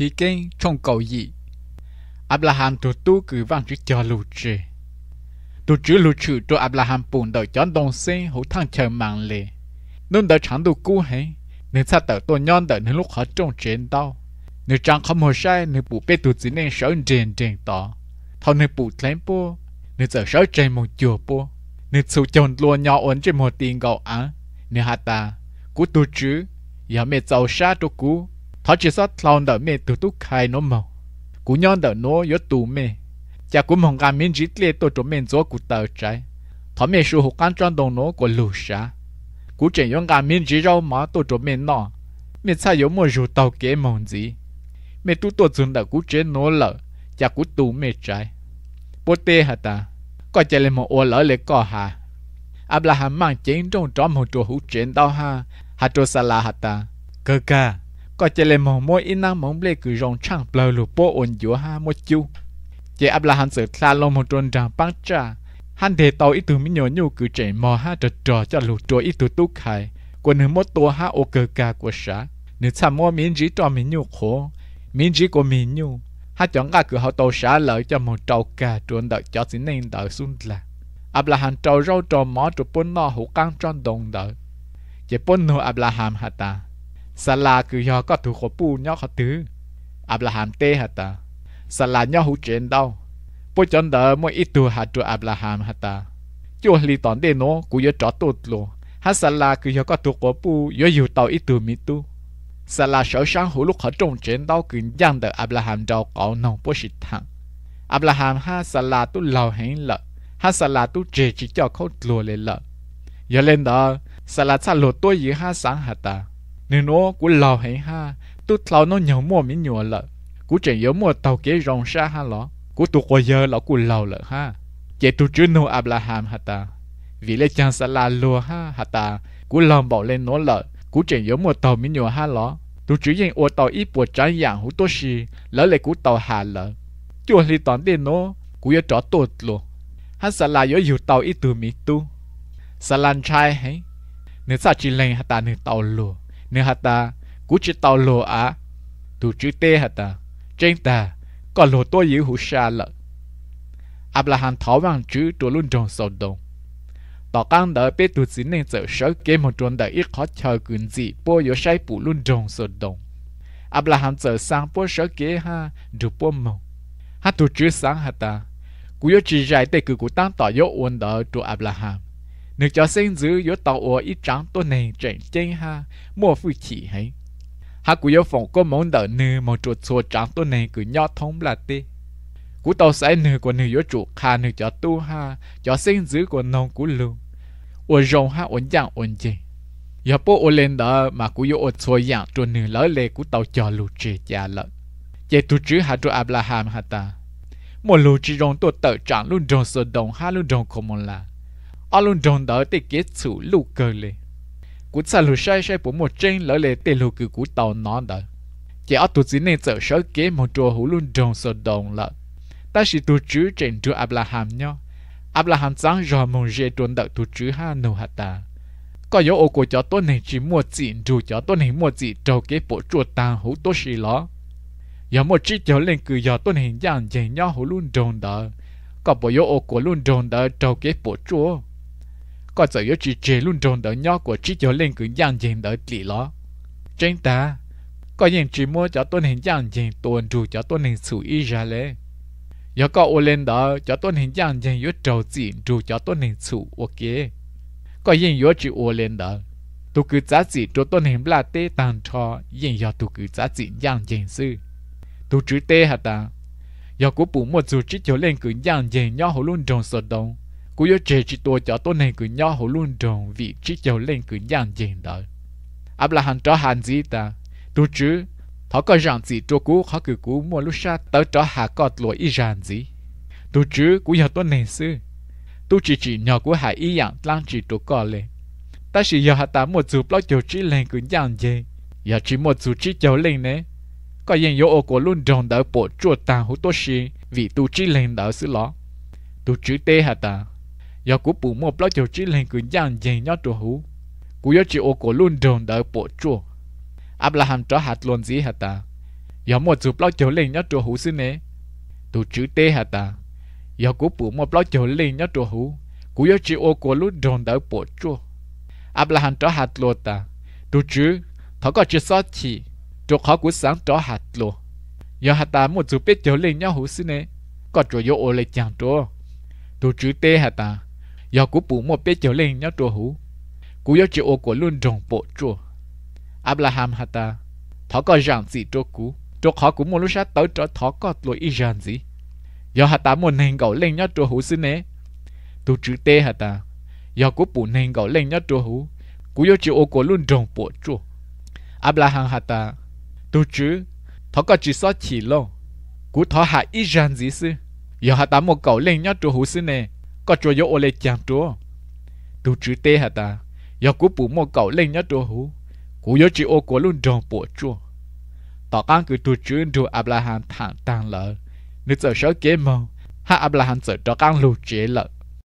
chỉ kinh trong cầu gì Abraham tu tu cứ vang chữ cho lù trì tu chữ lù trừ cho Abraham buồn đời chọn đồng xe hữu thăng chờ mạng lệ nên đời chẳng tu cú hề nên sao tờ tôi nhon đời nên lúc họ trông trên đau nếu chẳng không hồ sai nếu bù bê tu chỉ nên sợ trên trên tỏ thằng nếu bù thêm bố nếu giờ sợ trên một chùa bố nếu sụt chồng luôn nhỏ ổn trên một tiền gạo á nếu hạt ta cú tu chữ giờ mẹ giàu xa cho cú họ chỉ sót lòng đỡ mẹ từ túc khai nó mà, cú nhon đỡ nó yếu tù mẹ cha cú mong gam miên dít Lệ tôi cho mình gió cú tờ trái thọ mẹ sư hụt ăn tròn đồng nó của lù sa cú chỉ yong gam miên dít rau má tôi cho mình nọ mẹ sao yếu mua rượu tàu kế mong gì mẹ tu tôi dừng đỡ cú chế nó lỡ, cha cú tù mẹ trái bố tê hả ta có chạy lên một ô lỡ lệ có hà Abraham mang chén trong trò một chỗ hữu chuyện đó ha hạt trò xa la hạt ta cơ ca có chỉ là mong mỗi in năng mong lệ cử rong chẳng bờ lụp bộ ổn giữa ha một chú chỉ áp là hắn sự tha lo một tròn rằng băng trà hắn để tàu ít từ mi nhỏ nhu cứ chạy mò ha trật trò cho lụt trôi ít từ tu khai của nửa một tua ha ô cờ cà của xã nửa xa mò miếng dí cho mi nhu khổ miếng dí của mi nhu ha chọn cả cử họ tàu xã lợi cho một trâu cà trốn đợi cho xin nên đợi xuân là áp là hắn trâu rau trò mò trộn bún no hủ căng tròn đồng đợi chỉ bún nô áp là hàm hà ta sa la có thủ khó pu nhóc khó tứ ab là hả ta sa nhóc hú chuyện đâu bố chân đỡ mỗi ít tu hạt tu hả ta chú lì tòn đê nó cú yo trọ luôn hát sa la có thủ khó pu yo dù tàu ít mi tu sa la sở sáng hú lúc khó trông đâu cứ giang đỡ ab đâu cậu nông bố xịt thẳng ab ha sa tu lâu hẹn lợ ha sa tu chê chỉ cho khâu lùa lệ lợ giờ lên đó sa la sa tôi gì ha sáng hả ta nên nó của lò hẹn ha tu lò nó nhiều mua miếng nhiều lợ cú chỉ nhớ mua tàu kế rong xa ha lọ cú tu qua giờ lọ cú lò lợ ha chỉ tu chưa nô Abraham hả ta vì lẽ chàng sẽ là lùa ha hả ta cú lòng bảo lên nó lợ cú chỉ nhớ mua tàu miếng nhiều ha lọ tu chỉ yên ô tàu ít bộ trái yàng hú tô xì lỡ lại cú tàu hà lợ chùa thì toàn tiền nó cú yêu trỏ tốt luôn hắn sẽ là yếu tàu ít từ mỹ tu sẽ lan trai hay nếu sao chỉ lên hả ta nửa tàu lùa nếu hạt ta cú chỉ tàu lùa á tu chữ tê hạt ta trên ta có lùa tôi yếu hữu xa lợ Abraham thảo văn chữ tu luôn trong sầu đồng tỏ căng đỡ bê tu xin nên sợ sợ kế một tuần đợi ít khó chờ cứng gì bố yếu say bù luôn trong sầu đồng Abraham sợ sang bố sợ kế ha đủ bố mộng hát tu chữ sáng hạt ta cú yếu chỉ dạy tê cử cú tăng tỏ yếu uốn đỡ tu Abraham nước cho sinh dữ yếu tàu ở ít trắng tôi này chạy chơi ha mua phụ chỉ hay ha cú yếu phòng có món đỡ nữ một chuột chuột trắng tôi này cứ nhỏ thông là tê cú tàu sẽ nữ của nữ yếu chủ ha nữ cho tu ha cho sinh dữ của nông cú lưu ở rồng ha ổn dạng ổn chơi giờ bố ổn lên đó mà cú yếu ổn xuôi dạng chuột nữ lỡ lệ cú tàu cho lu trì cha lợn chế tu chữ ha chuột Abraham ha ta một lu trì rồng tôi tờ trắng luôn rồng sơ đồng ha luôn rồng không là alun don đó thì kết chủ lù cơ lệ cú xa lù sai sai bố một trên lỡ lệ tê lù cử cú tàu nó đó chỉ ở tụ chỉ nên sợ sợ kế một chùa hú luôn don sợ don lợ ta chỉ tu chữ trên chùa Abraham nhau Abraham sáng rồi mong dễ tuần đợi tu chữ ha nô hạt ta có yếu ô của cho tôi này chỉ mua chỉ dù cho tôi này mua chỉ trâu kế bộ chùa ta hú tôi xì ló giờ một chiếc cho lên cứ giờ tôi này dạng dành nhau hú luôn don đó có bộ yếu ô của luôn don đó trâu kế bộ chùa có giờ yếu chỉ chế luôn trồn đỡ nhỏ của chỉ cho lên cứ giang dền đỡ lì lo trên ta có những chỉ mua cho tôi hình giang dền tuần trụ cho tôi hình xử ý ra lẽ giờ có ô lên đó cho tôi hình giang dền yếu trầu chỉ trụ cho tôi hình xử ok có những yếu chỉ ô lên đó tôi cứ giá trị cho tôi hình là tê tàn cho nhưng giờ tôi cứ giá trị giang dền sư tôi chữ tê hả ta giờ cũng bụng một dù chỉ cho lên cứ giang dền nhỏ hồ luôn trồn sọt đông cú yếu trẻ chỉ tôi cho tôi này cứ nhỏ hồ luôn đồng vị chỉ giàu lên cứ nhàn tiền đó áp là hàng trò hàng gì ta tôi chứ họ có rằng gì cho cú họ cứ cú mua lúc xa tới trò hạ có lỗi ý rằng gì tôi chứ cú giờ tôi này sư tôi chỉ chỉ nhỏ cú hải ý dạng lăng chỉ tôi có lên ta chỉ giờ hà ta một chụp lo cho chỉ lên cứ nhàn tiền, giờ chỉ một chụp chỉ giàu lên nè có những yếu ô của luôn đồng đỡ bộ chuột ta hú tôi xí vì tôi chỉ lên đỡ sư lọ, tôi chứ tê hà ta giờ cú bù mua bao chiều chỉ lên cứ giang dành nhau trù hú cú giờ chi ô cổ luôn đồn đợi bộ chua Abraham cho hạt luôn gì hả ta giờ mua chụp bao chiều lên nhau trù hú xin nè tụ chữ tê hả ta giờ cú bù mua bao chiều lên nhau trù hú cú giờ chỉ ô cổ luôn đồn đợi bộ chua Abraham cho hạt luôn ta tụ chữ thọ có chữ sót chi, cho khó cú sáng cho hạt luôn giờ hạt ta mua chụp bao chiều lên nhau hú xin nè có chỗ yo ô lệ chẳng chỗ tụ chữ tê hả ta giờ cú bù một bé trở lên nhớ trùa hú cú nhớ chịu ô của luôn trồng bộ trùa Abraham hả ta, thọ có rằng gì trô cú trô khó cú một lúc sát tới trô thọ có lỗi y rằng gì giờ hả ta muốn nền gạo lên nhớ trùa hú xin nè tu chữ tê ta, giờ cú bù nền gạo lên nhớ trùa hú cú nhớ chịu ô của luôn trồng bộ trùa Abraham hả ta, tu chữ thọ có chỉ sót chỉ lo cú thọ hạ y rằng gì sư giờ hả ta muốn gạo lên nhớ trùa hú xin nè có cho yo ole chàng chúa tu chữ tê hả ta yo cú bù mò cậu lên nhá chúa hú cú yo chỉ ô của luôn tròn bộ chúa tỏ căng cứ tu chữ đồ Abraham thẳng tăng lợ nếu giờ sợ kế mong ha Abraham sợ tỏ căng lù chế lợ